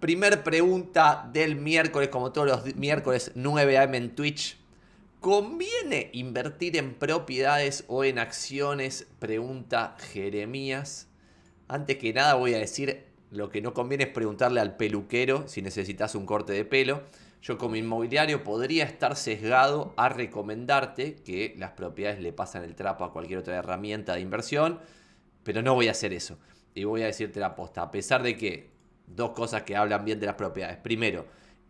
Primer pregunta del miércoles, como todos los miércoles 9 am en Twitch. ¿Conviene invertir en propiedades o en acciones? Pregunta Jeremías. Antes que nada voy a decir, lo que no conviene es preguntarle al peluquero si necesitas un corte de pelo. Yo como inmobiliario podría estar sesgado a recomendarte que las propiedades le pasan el trapo a cualquier otra herramienta de inversión, pero no voy a hacer eso. Y voy a decirte la posta, a pesar de que dos cosas que hablan bien de las propiedades. Primero,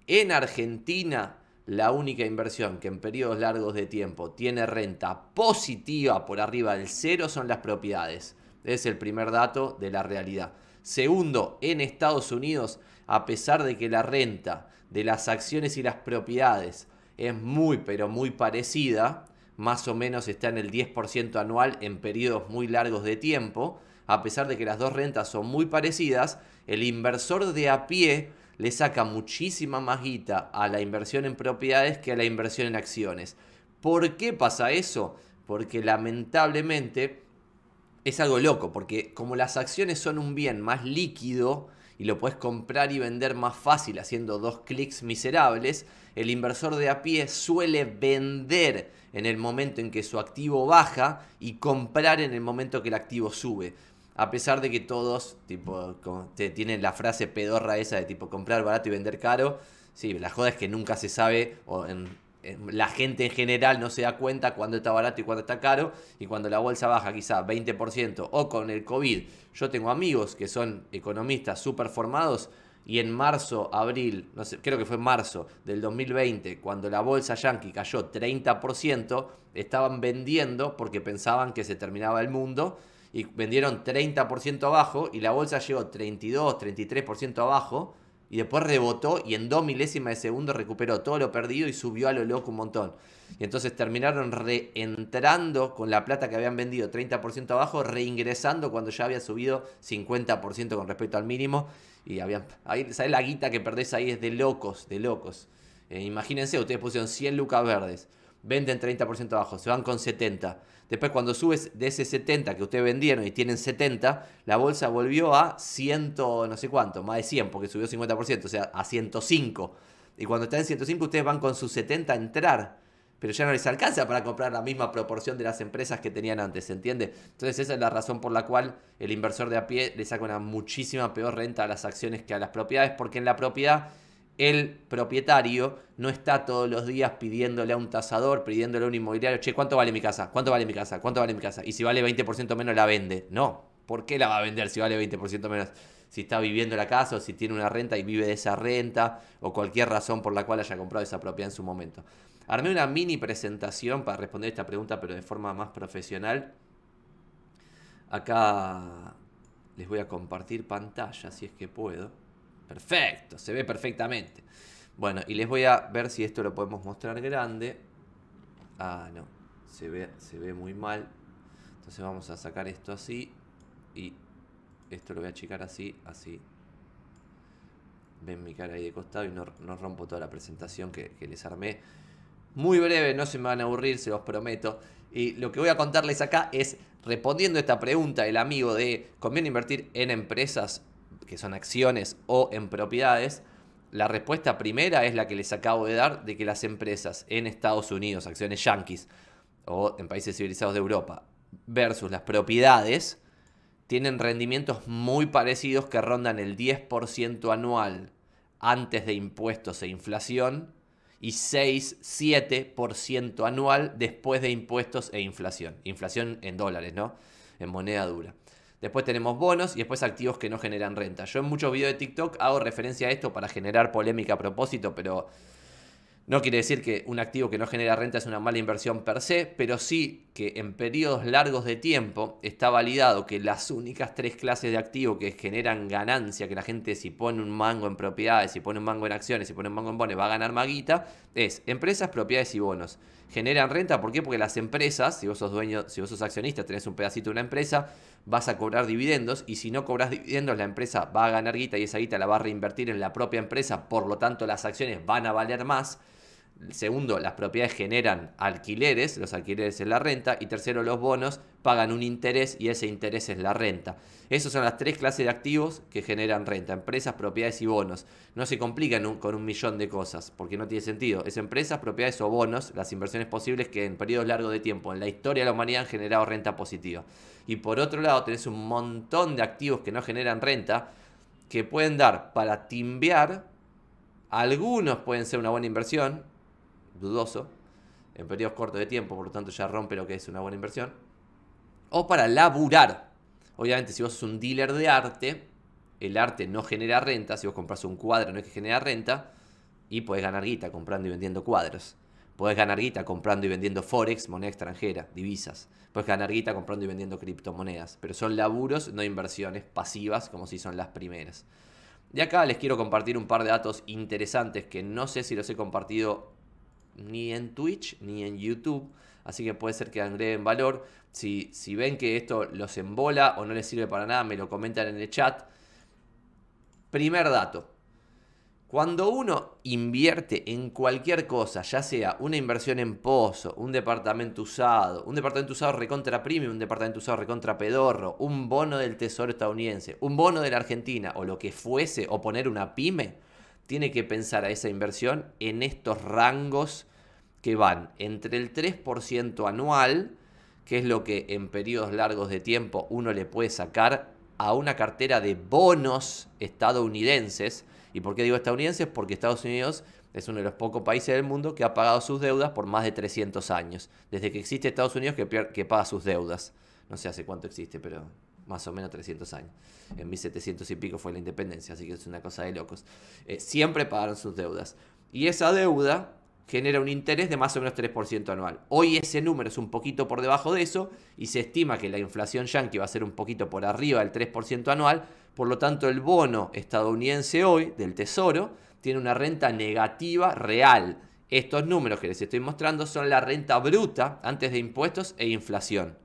en Argentina la única inversión que en periodos largos de tiempo tiene renta positiva por arriba del cero son las propiedades. Es el primer dato de la realidad. Segundo, en Estados Unidos, a pesar de que la renta de las acciones y las propiedades es muy, pero muy parecida, más o menos está en el 10% anual en periodos muy largos de tiempo, a pesar de que las dos rentas son muy parecidas, el inversor de a pie le saca muchísima más guita a la inversión en propiedades que a la inversión en acciones. ¿Por qué pasa eso? Porque lamentablemente es algo loco, porque como las acciones son un bien más líquido y lo puedes comprar y vender más fácil haciendo dos clics miserables, el inversor de a pie suele vender en el momento en que su activo baja y comprar en el momento que el activo sube. A pesar de que todos, tipo, te, tienen la frase pedorra esa de tipo comprar barato y vender caro. Sí, la joda es que nunca se sabe, o la gente en general no se da cuenta cuando está barato y cuando está caro. Y cuando la bolsa baja quizá 20% o con el COVID. Yo tengo amigos que son economistas súper formados y en marzo, abril, no creo que fue marzo del 2020, cuando la bolsa yankee cayó 30%, estaban vendiendo porque pensaban que se terminaba el mundo y vendieron 30% abajo y la bolsa llegó 32, 33% abajo y después rebotó y en dos milésimas de segundo recuperó todo lo perdido y subió a lo loco un montón. Y entonces terminaron reentrando con la plata que habían vendido 30% abajo, reingresando cuando ya había subido 50% con respecto al mínimo. Y habían, ahí, ¿sabes? La guita que perdés ahí es de locos, de locos. Eh, imagínense, ustedes pusieron 100 lucas verdes, venden 30% abajo, se van con 70 Después cuando subes de ese 70 que ustedes vendieron y tienen 70, la bolsa volvió a 100, no sé cuánto, más de 100 porque subió 50%, o sea, a 105. Y cuando está en 105 ustedes van con sus 70 a entrar, pero ya no les alcanza para comprar la misma proporción de las empresas que tenían antes, ¿se entiende? Entonces esa es la razón por la cual el inversor de a pie le saca una muchísima peor renta a las acciones que a las propiedades, porque en la propiedad el propietario no está todos los días pidiéndole a un tasador, pidiéndole a un inmobiliario, che, ¿cuánto vale mi casa? ¿Cuánto vale mi casa? ¿Cuánto vale mi casa? Y si vale 20% menos la vende. No, ¿por qué la va a vender si vale 20% menos? Si está viviendo la casa o si tiene una renta y vive de esa renta o cualquier razón por la cual haya comprado esa propiedad en su momento. Armé una mini presentación para responder esta pregunta, pero de forma más profesional. Acá les voy a compartir pantalla si es que puedo. Perfecto, se ve perfectamente. Bueno, y les voy a ver si esto lo podemos mostrar grande. Ah, no, se ve, se ve muy mal. Entonces vamos a sacar esto así y esto lo voy a achicar así, así. Ven mi cara ahí de costado y no, rompo toda la presentación que, les armé. Muy breve, no se me van a aburrir, se los prometo. Y lo que voy a contarles acá es, respondiendo esta pregunta el amigo de, ¿conviene invertir en empresas que son acciones o en propiedades, la respuesta primera es la que les acabo de dar de que las empresas en Estados Unidos, acciones yanquis o en países civilizados de Europa, versus las propiedades, tienen rendimientos muy parecidos que rondan el 10% anual antes de impuestos e inflación y 6-7% anual después de impuestos e inflación. Inflación en dólares, ¿no? En moneda dura. Después tenemos bonos y después activos que no generan renta. Yo en muchos videos de TikTok hago referencia a esto para generar polémica a propósito, pero no quiere decir que un activo que no genera renta es una mala inversión per se, pero sí que en periodos largos de tiempo está validado que las únicas tres clases de activo que generan ganancia, que la gente si pone un mango en propiedades, si pone un mango en acciones, si pone un mango en bonos, va a ganar maguita, es empresas, propiedades y bonos generan renta. ¿Por qué? Porque las empresas, si vos sos dueño, si vos sos accionista, tenés un pedacito de una empresa, vas a cobrar dividendos y si no cobras dividendos, la empresa va a ganar guita y esa guita la va a reinvertir en la propia empresa, por lo tanto las acciones van a valer más. Segundo, las propiedades generan alquileres, los alquileres es la renta. Y tercero, los bonos pagan un interés y ese interés es la renta. Esas son las tres clases de activos que generan renta, empresas, propiedades y bonos. No se complican con un millón de cosas, porque no tiene sentido. Es empresas, propiedades o bonos, las inversiones posibles que en periodos largos de tiempo en la historia de la humanidad han generado renta positiva. Y por otro lado, tenés un montón de activos que no generan renta, que pueden dar para timbear, algunos pueden ser una buena inversión, dudoso, en periodos cortos de tiempo, por lo tanto ya rompe lo que es una buena inversión, o para laburar. Obviamente, si vos sos un dealer de arte, el arte no genera renta, si vos compras un cuadro no es que genera renta, y podés ganar guita comprando y vendiendo cuadros. Podés ganar guita comprando y vendiendo forex, moneda extranjera, divisas. Podés ganar guita comprando y vendiendo criptomonedas. Pero son laburos, no inversiones pasivas, como si son las primeras. De acá les quiero compartir un par de datos interesantes que no sé si los he compartido ni en Twitch ni en YouTube. Así que puede ser que agreguen valor. Si, si ven que esto los embola o no les sirve para nada, me lo comentan en el chat. Primer dato. Cuando uno invierte en cualquier cosa, ya sea una inversión en pozo, un departamento usado, un departamento usado recontra premium, un departamento usado recontra pedorro, un bono del Tesoro estadounidense, un bono de la Argentina o lo que fuese, o poner una pyme, tiene que pensar a esa inversión en estos rangos que van entre el 3% anual, que es lo que en periodos largos de tiempo uno le puede sacar a una cartera de bonos estadounidenses. ¿Y por qué digo estadounidenses? Porque Estados Unidos es uno de los pocos países del mundo que ha pagado sus deudas por más de 300 años. Desde que existe Estados Unidos que, paga sus deudas. No sé hace cuánto existe, pero más o menos 300 años. En 1700 y pico fue la independencia, así que es una cosa de locos. Eh, siempre pagaron sus deudas. Y esa deuda genera un interés de más o menos 3% anual. Hoy ese número es un poquito por debajo de eso y se estima que la inflación yankee va a ser un poquito por arriba del 3% anual, por lo tanto el bono estadounidense hoy del Tesoro tiene una renta negativa real. Estos números que les estoy mostrando son la renta bruta antes de impuestos e inflación.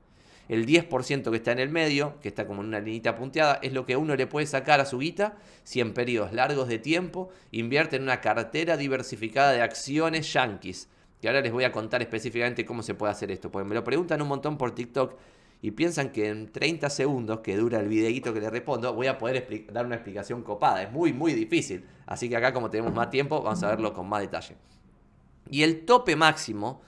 El 10% que está en el medio, que está como en una linita punteada, es lo que uno le puede sacar a su guita si en periodos largos de tiempo invierte en una cartera diversificada de acciones yanquis. Que ahora les voy a contar específicamente cómo se puede hacer esto, porque me lo preguntan un montón por TikTok y piensan que en 30 segundos que dura el videíto que les respondo, voy a poder dar una explicación copada. Es muy, muy difícil. Así que acá como tenemos más tiempo, vamos a verlo con más detalle. Y el tope máximo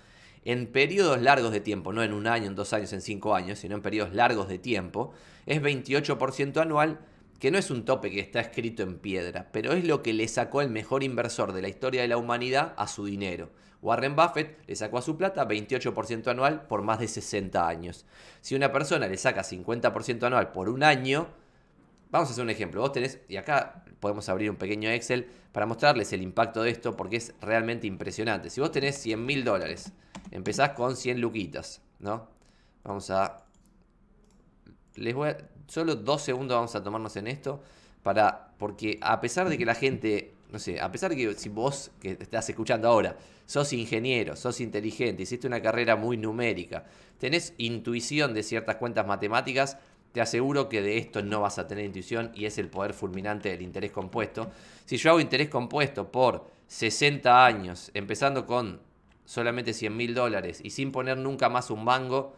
en periodos largos de tiempo, no en un año, en dos años, en cinco años, sino en periodos largos de tiempo, es 28% anual, que no es un tope que está escrito en piedra, pero es lo que le sacó el mejor inversor de la historia de la humanidad a su dinero. Warren Buffett le sacó a su plata 28% anual por más de 60 años. Si una persona le saca 50% anual por un año, vamos a hacer un ejemplo, vos tenés, y acá podemos abrir un pequeño Excel para mostrarles el impacto de esto porque es realmente impresionante. Si vos tenés 100 mil dólares, empezás con 100 luquitas, ¿no? Vamos a... Les voy Solo dos segundos vamos a tomarnos en esto para... Porque a pesar de que la gente... No sé, a pesar de que si vos que estás escuchando ahora, sos ingeniero, sos inteligente, hiciste una carrera muy numérica, tenés intuición de ciertas cuentas matemáticas, te aseguro que de esto no vas a tener intuición y es el poder fulminante del interés compuesto. Si yo hago interés compuesto por 60 años, empezando con solamente 100 mil dólares y sin poner nunca más un mango,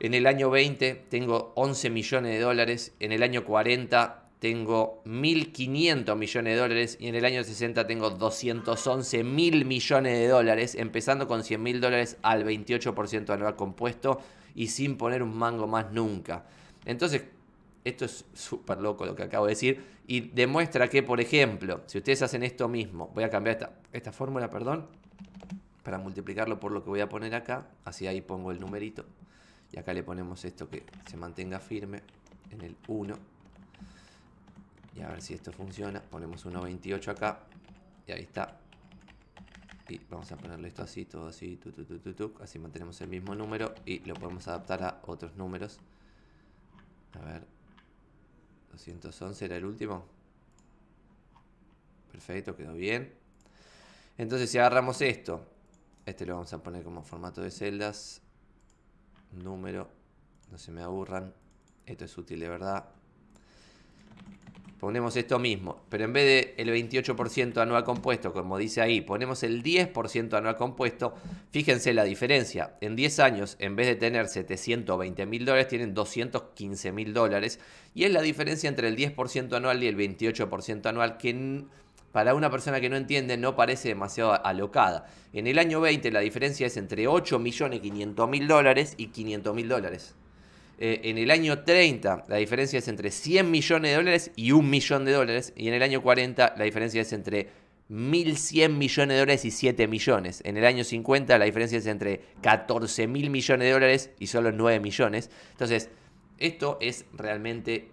en el año 20 tengo 11 millones de dólares, en el año 40 tengo 1.500 millones de dólares y en el año 60 tengo 211 mil millones de dólares, empezando con 100 mil dólares al 28% anual compuesto y sin poner un mango más nunca. Entonces, esto es súper loco lo que acabo de decir y demuestra que, por ejemplo, si ustedes hacen esto mismo, voy a cambiar esta, fórmula, perdón, para multiplicarlo por lo que voy a poner acá, así ahí pongo el numerito y acá le ponemos esto que se mantenga firme en el 1 y a ver si esto funciona, ponemos 1.28 acá y ahí está y vamos a ponerle esto así, todo así, tu, así mantenemos el mismo número y lo podemos adaptar a otros números a ver. 211 era el último. Perfecto, quedó bien. Entonces si agarramos esto, este lo vamos a poner como formato de celdas. Número, no se me aburran. Esto es útil de verdad ponemos esto mismo, pero en vez de el 28% anual compuesto, como dice ahí, ponemos el 10% anual compuesto, fíjense la diferencia. En 10 años, en vez de tener 720 mil dólares, tienen 215 mil dólares. Y es la diferencia entre el 10% anual y el 28% anual, que para una persona que no entiende no parece demasiado alocada. En el año 20 la diferencia es entre 8 millones 500 mil dólares y 500 mil dólares. Eh, en el año 30 la diferencia es entre 100 millones de dólares y 1 millón de dólares, y en el año 40 la diferencia es entre 1.100 millones de dólares y 7 millones. En el año 50 la diferencia es entre 14.000 millones de dólares y solo 9 millones. Entonces, esto es realmente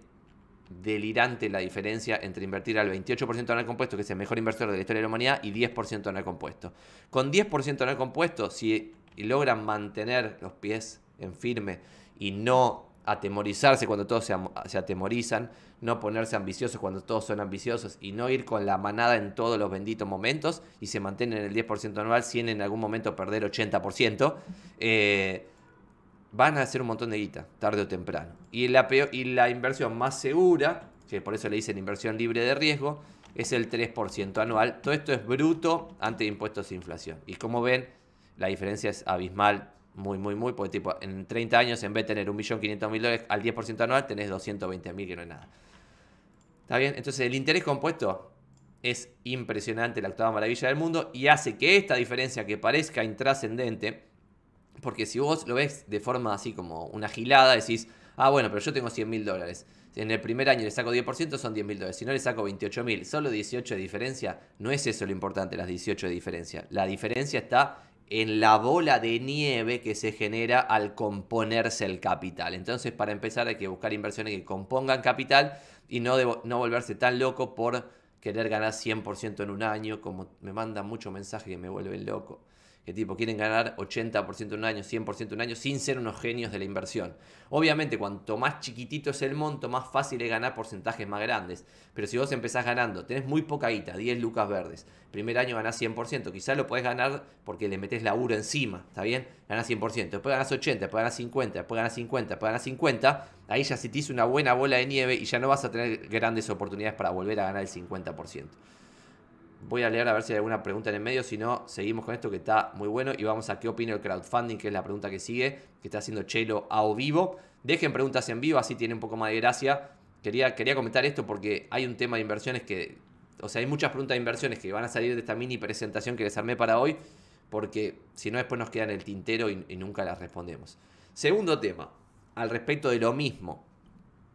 delirante la diferencia entre invertir al 28% el compuesto, que es el mejor inversor de la historia de la humanidad, y 10% el compuesto. Con 10% el compuesto, si logran mantener los pies en firme y no atemorizarse cuando todos se, atemorizan, no ponerse ambiciosos cuando todos son ambiciosos y no ir con la manada en todos los benditos momentos y se mantienen en el 10% anual sin en algún momento perder 80%, eh, van a hacer un montón de guita, tarde o temprano. Y y la inversión más segura, que por eso le dicen inversión libre de riesgo, es el 3% anual. Todo esto es bruto ante impuestos e inflación. Y como ven, la diferencia es abismal muy, muy, muy, porque tipo, en 30 años, en vez de tener 1.500.000 dólares al 10% anual, tenés 220.000, que no es nada. ¿Está bien? Entonces, el interés compuesto es impresionante, la octava maravilla del mundo, y hace que esta diferencia que parezca intrascendente, porque si vos lo ves de forma así como una gilada, decís, ah, bueno, pero yo tengo 100.000 dólares. en el primer año le saco 10%, son 10.000 dólares. Si no le saco 28.000, solo 18 de diferencia. No es eso lo importante, las 18 de diferencia. La diferencia está en la bola de nieve que se genera al componerse el capital. Entonces, para empezar, hay que buscar inversiones que compongan capital y no, no volverse tan loco por querer ganar 100% en un año, como me mandan muchos mensajes que me vuelven loco que tipo quieren ganar 80% un año, 100% un año, sin ser unos genios de la inversión. Obviamente, cuanto más chiquitito es el monto, más fácil es ganar porcentajes más grandes. Pero si vos empezás ganando, tenés muy poca guita, 10 lucas verdes, primer año ganás 100%, quizás lo podés ganar porque le metés laburo encima, ¿está bien? Ganás 100%, después ganás 80, después ganás 50, después ganás 50, después ganás 50, ahí ya se te hizo una buena bola de nieve y ya no vas a tener grandes oportunidades para volver a ganar el 50%. Voy a leer a ver si hay alguna pregunta en el medio, si no, seguimos con esto que está muy bueno y vamos a qué opina el crowdfunding, que es la pregunta que sigue, que está haciendo Chelo a vivo. Dejen preguntas en vivo, así tiene un poco más de gracia. Quería, quería comentar esto porque hay un tema de inversiones que, o sea, hay muchas preguntas de inversiones que van a salir de esta mini presentación que les armé para hoy, porque si no después nos quedan el tintero y, y nunca las respondemos. Segundo tema, al respecto de lo mismo.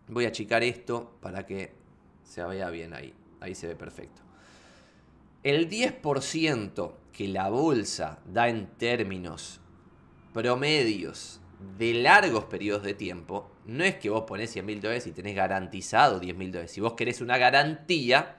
Voy a achicar esto para que se vea bien ahí. Ahí se ve perfecto. El 10% que la bolsa da en términos promedios de largos periodos de tiempo, no es que vos ponés 100.000 mil dólares y tenés garantizado 10 mil dólares. Si vos querés una garantía,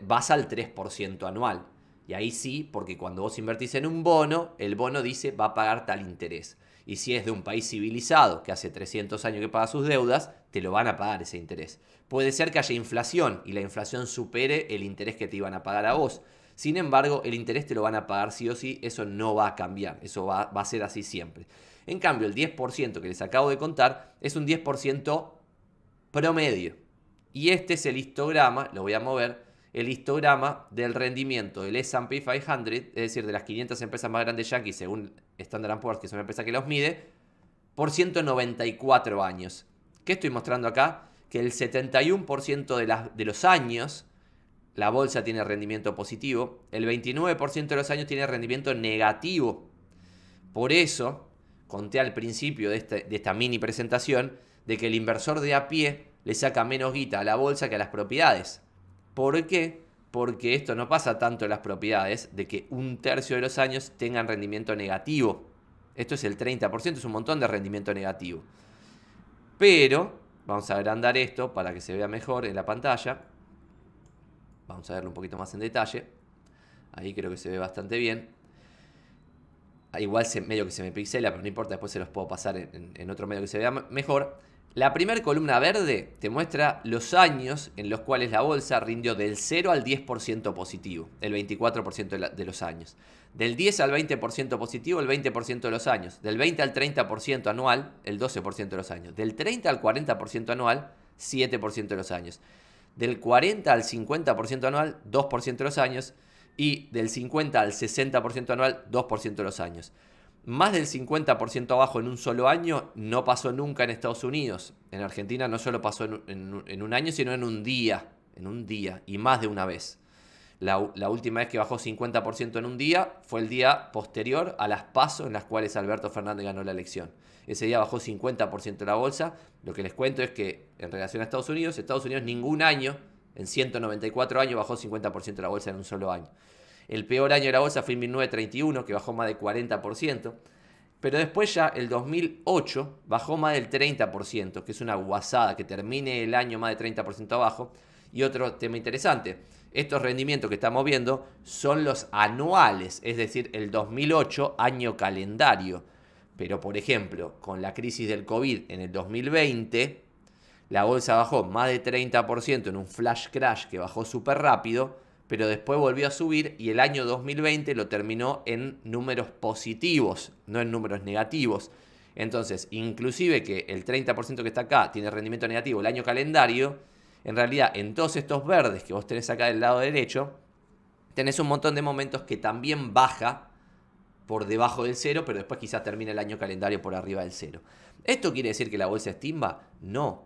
vas al 3% anual. Y ahí sí, porque cuando vos invertís en un bono, el bono dice va a pagar tal interés. Y si es de un país civilizado que hace 300 años que paga sus deudas, te lo van a pagar ese interés. Puede ser que haya inflación y la inflación supere el interés que te iban a pagar a vos. Sin embargo, el interés te lo van a pagar sí o sí, eso no va a cambiar, eso va, a ser así siempre. En cambio, el 10% que les acabo de contar es un 10% promedio. Y este es el histograma, lo voy a mover, el histograma del rendimiento del S&P 500, es decir, de las 500 empresas más grandes yankees según Standard Poor's, que es una empresa que los mide, por 194 años. ¿Qué estoy mostrando acá? Que el 71% de, las, de los años la bolsa tiene rendimiento positivo, el 29% de los años tiene rendimiento negativo. Por eso, conté al principio de, este, de esta mini presentación, de que el inversor de a pie le saca menos guita a la bolsa que a las propiedades. ¿Por qué? porque esto no pasa tanto en las propiedades, de que un tercio de los años tengan rendimiento negativo. Esto es el 30%, es un montón de rendimiento negativo. Pero, vamos a agrandar esto para que se vea mejor en la pantalla. Vamos a verlo un poquito más en detalle. Ahí creo que se ve bastante bien. Ah, igual medio que se me pixela, pero no importa, después se los puedo pasar en, en otro medio que se vea mejor. La primera columna verde te muestra los años en los cuales la bolsa rindió del 0 al 10% positivo, el 24% de los años. Del 10 al 20% positivo, el 20% de los años. Del 20 al 30% anual, el 12% de los años. Del 30 al 40% anual, 7% de los años. Del 40 al 50% anual, 2% de los años. Y del 50 al 60% anual, 2% de los años más del 50% abajo en un solo año no pasó nunca en Estados Unidos. En Argentina no solo pasó en, un año, sino en un día, en un día y más de una vez. La, última vez que bajó 50% en un día fue el día posterior a las pasos en las cuales Alberto Fernández ganó la elección. Ese día bajó 50% la bolsa. Lo que les cuento es que en relación a Estados Unidos, Estados Unidos ningún año, en 194 años, bajó 50% la bolsa en un solo año. El peor año de la bolsa fue en 1931, que bajó más del 40%. Pero después ya el 2008 bajó más del 30%, que es una guasada, que termine el año más del 30% abajo. Y otro tema interesante, estos rendimientos que estamos viendo son los anuales, es decir, el 2008 año calendario. Pero por ejemplo, con la crisis del COVID en el 2020, la bolsa bajó más de 30% en un flash crash que bajó súper rápido pero después volvió a subir y el año 2020 lo terminó en números positivos, no en números negativos. Entonces, inclusive que el 30% que está acá tiene rendimiento negativo el año calendario, en realidad en todos estos verdes que vos tenés acá del lado derecho, tenés un montón de momentos que también baja por debajo del cero, pero después quizás termina el año calendario por arriba del cero. ¿Esto quiere decir que la bolsa estimba? No,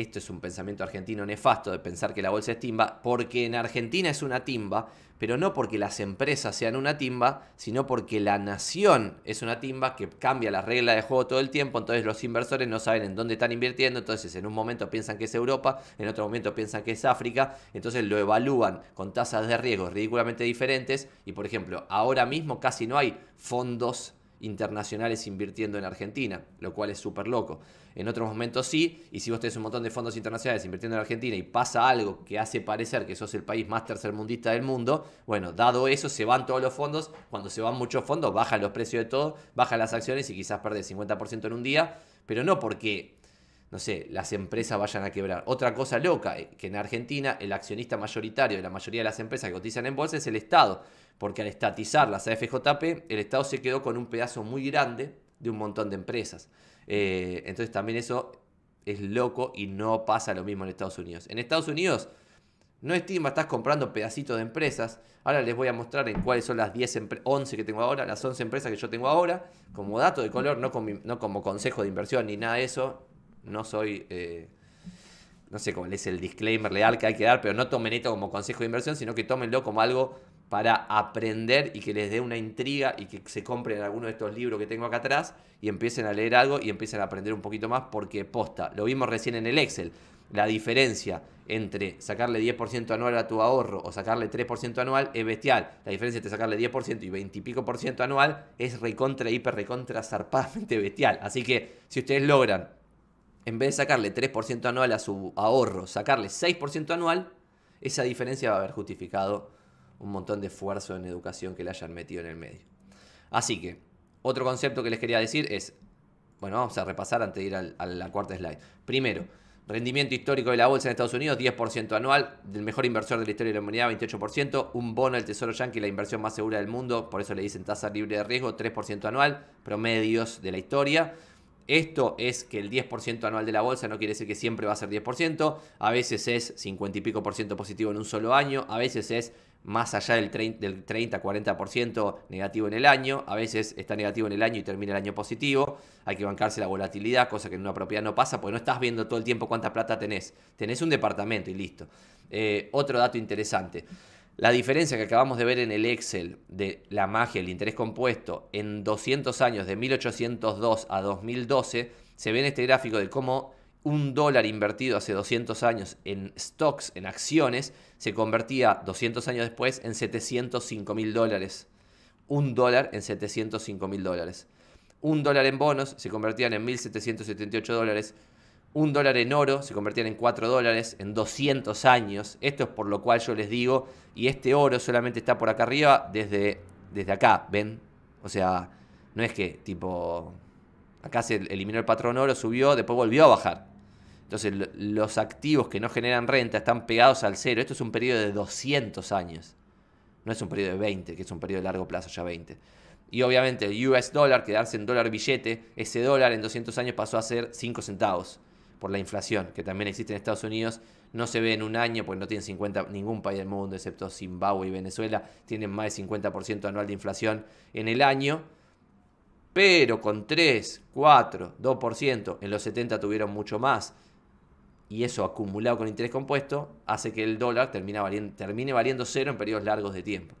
esto es un pensamiento argentino nefasto de pensar que la bolsa es timba, porque en Argentina es una timba, pero no porque las empresas sean una timba, sino porque la nación es una timba que cambia las reglas de juego todo el tiempo, entonces los inversores no saben en dónde están invirtiendo, entonces en un momento piensan que es Europa, en otro momento piensan que es África, entonces lo evalúan con tasas de riesgo ridículamente diferentes y por ejemplo, ahora mismo casi no hay fondos internacionales invirtiendo en Argentina, lo cual es súper loco. En otros momentos sí, y si vos tenés un montón de fondos internacionales invirtiendo en Argentina y pasa algo que hace parecer que sos el país más tercermundista del mundo, bueno, dado eso se van todos los fondos, cuando se van muchos fondos bajan los precios de todo, bajan las acciones y quizás perdés 50% en un día, pero no porque no sé, las empresas vayan a quebrar. Otra cosa loca, eh, que en Argentina el accionista mayoritario de la mayoría de las empresas que cotizan en bolsa es el Estado, porque al estatizar las AFJP, el Estado se quedó con un pedazo muy grande de un montón de empresas. Eh, entonces también eso es loco y no pasa lo mismo en Estados Unidos. En Estados Unidos no estima, estás comprando pedacitos de empresas. Ahora les voy a mostrar en cuáles son las 10 11 que tengo ahora, las 11 empresas que yo tengo ahora, como dato de color, no, no como consejo de inversión ni nada de eso, no soy... Eh, no sé cuál es el disclaimer leal que hay que dar, pero no tomen esto como consejo de inversión, sino que tómenlo como algo para aprender y que les dé una intriga y que se compren alguno de estos libros que tengo acá atrás y empiecen a leer algo y empiecen a aprender un poquito más porque posta, lo vimos recién en el Excel, la diferencia entre sacarle 10% anual a tu ahorro o sacarle 3% anual es bestial, la diferencia entre sacarle 10% y 20 y pico por ciento anual es recontra, hiper, recontra, zarpadamente bestial, así que si ustedes logran en vez de sacarle 3% anual a su ahorro, sacarle 6% anual, esa diferencia va a haber justificado un montón de esfuerzo en educación que le hayan metido en el medio. Así que, otro concepto que les quería decir es, bueno, vamos a repasar antes de ir al, a la cuarta slide. Primero, rendimiento histórico de la bolsa en Estados Unidos, 10% anual, del mejor inversor de la historia de la humanidad, 28%, un bono al Tesoro Yankee, la inversión más segura del mundo, por eso le dicen tasa libre de riesgo, 3% anual, promedios de la historia. Esto es que el 10% anual de la bolsa no quiere decir que siempre va a ser 10%, a veces es 50 y pico por ciento positivo en un solo año, a veces es más allá del 30-40% negativo en el año, a veces está negativo en el año y termina el año positivo, hay que bancarse la volatilidad, cosa que en una propiedad no pasa, porque no estás viendo todo el tiempo cuánta plata tenés, tenés un departamento y listo. Eh, otro dato interesante. La diferencia que acabamos de ver en el Excel de la magia, el interés compuesto, en 200 años, de 1802 a 2012, se ve en este gráfico de cómo un dólar invertido hace 200 años en stocks, en acciones, se convertía 200 años después en 705 mil dólares. Un dólar en 705 mil dólares. Un dólar en bonos se convertían en 1.778 dólares un dólar en oro se convertía en 4 dólares en 200 años. Esto es por lo cual yo les digo, y este oro solamente está por acá arriba desde, desde acá, ¿ven? O sea, no es que tipo, acá se eliminó el patrón oro, subió, después volvió a bajar. Entonces los activos que no generan renta están pegados al cero. Esto es un periodo de 200 años. No es un periodo de 20, que es un periodo de largo plazo, ya 20. Y obviamente el US dólar, quedarse en dólar billete, ese dólar en 200 años pasó a ser 5 centavos por la inflación que también existe en Estados Unidos. No se ve en un año, porque no tiene 50, ningún país del mundo, excepto Zimbabue y Venezuela, tienen más de 50% anual de inflación en el año. Pero con 3, 4, 2%, en los 70 tuvieron mucho más. Y eso acumulado con interés compuesto hace que el dólar termine valiendo, termine valiendo cero en periodos largos de tiempo.